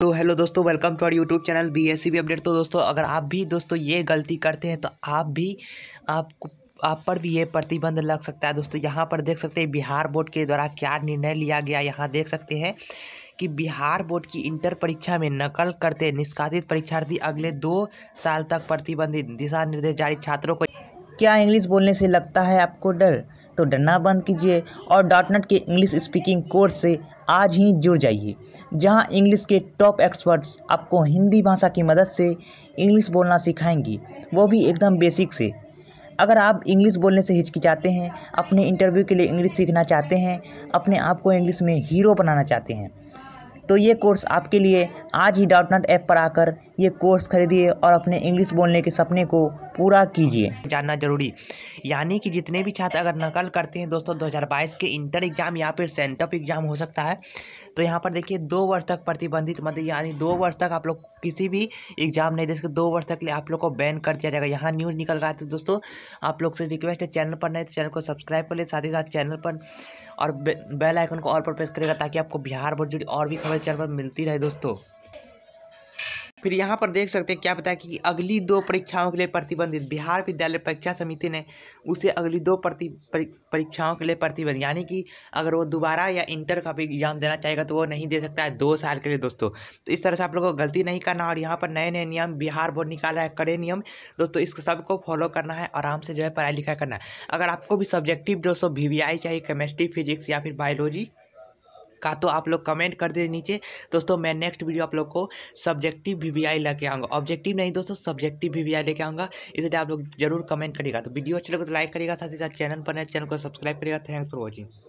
तो हेलो दोस्तों welcome to our YouTube channel B S C B update तो दोस्तों अगर आप भी दोस्तों ये गलती करते हैं तो आप भी आपको आप पर भी ये प्रतिबंध लग सकता है दोस्तों यहाँ पर देख सकते हैं बिहार बोर्ड के द्वारा क्या निर्णय लिया गया यहाँ देख सकते हैं कि बिहार बोर्ड की इंटर परीक्षा में नकल करते निष्कासित परीक्षार्थी अगले दो साल तक प्रतिबंधित दिशा निर्देश जारी छात्रों को क्या इंग्लिश बोलने से लगता है आपको डर तो डरना बंद कीजिए और डॉट के इंग्लिश स्पीकिंग कोर्स से आज ही जुड़ जाइए जहां इंग्लिश के टॉप एक्सपर्ट्स आपको हिंदी भाषा की मदद से इंग्लिश बोलना सिखाएंगी वो भी एकदम बेसिक से अगर आप इंग्लिश बोलने से हिचकिचाते हैं अपने इंटरव्यू के लिए इंग्लिश सीखना चाहते हैं अपने आप को इंग्लिश में हीरो बनाना चाहते हैं तो ये कोर्स आपके लिए आज ही डॉट नट ऐप पर आकर ये कोर्स खरीदिए और अपने इंग्लिश बोलने के सपने को पूरा कीजिए जानना जरूरी यानी कि जितने भी छात्र अगर नकल करते हैं दोस्तों 2022 के इंटर एग्ज़ाम या फिर सेंटअप एग्ज़ाम हो सकता है तो यहाँ पर देखिए दो वर्ष तक प्रतिबंधित मतलब यानी दो वर्ष तक आप लोग किसी भी एग्ज़ाम नहीं दे सकते दो वर्ष तक लिए आप लोग को बैन कर दिया जाएगा यहाँ न्यूज़ निकल रहा है तो दोस्तों आप लोग से रिक्वेस्ट है चैनल पर नहीं तो चैनल को सब्सक्राइब कर ले साथ ही साथ चैनल पर और बेल आइकन को और पर प्रेस करेगा ताकि आपको बिहार बोर्ड जुड़ी और भी खबर हमारे चैनल पर मिलती रहे दोस्तों फिर यहाँ पर देख सकते हैं क्या बताया कि अगली दो परीक्षाओं के लिए प्रतिबंधित बिहार विद्यालय परीक्षा समिति ने उसे अगली दो प्रति परीक्षाओं के लिए प्रतिबंध यानी कि अगर वो दोबारा या इंटर का भी एग्जाम देना चाहेगा तो वो नहीं दे सकता है दो साल के लिए दोस्तों तो इस तरह से आप लोगों को गलती नहीं करना और यहाँ पर नए नए नियम बिहार बोर्ड निकाला है कड़े नियम दोस्तों इस सबको फॉलो करना है आराम से जो है पढ़ाई लिखाई करना है अगर आपको भी सब्जेक्टिव दोस्तों वी चाहिए केमिस्ट्री फिजिक्स या फिर बायोलॉजी का तो आप लोग कमेंट कर दे नीचे दोस्तों मैं नेक्स्ट वीडियो आप लोग को सब्जेक्टिव वी लेके आऊँगा ऑब्जेक्टिव नहीं दोस्तों सब्जेक्टिव वी लेके आऊँगा इसलिए आप लोग जरूर कमेंट करेगा तो वीडियो अच्छे लगे तो लाइक करेगा साथ ही साथ चैनल पर नए चैनल को सब्सक्राइब करेगा थैंक फॉर वॉचिंग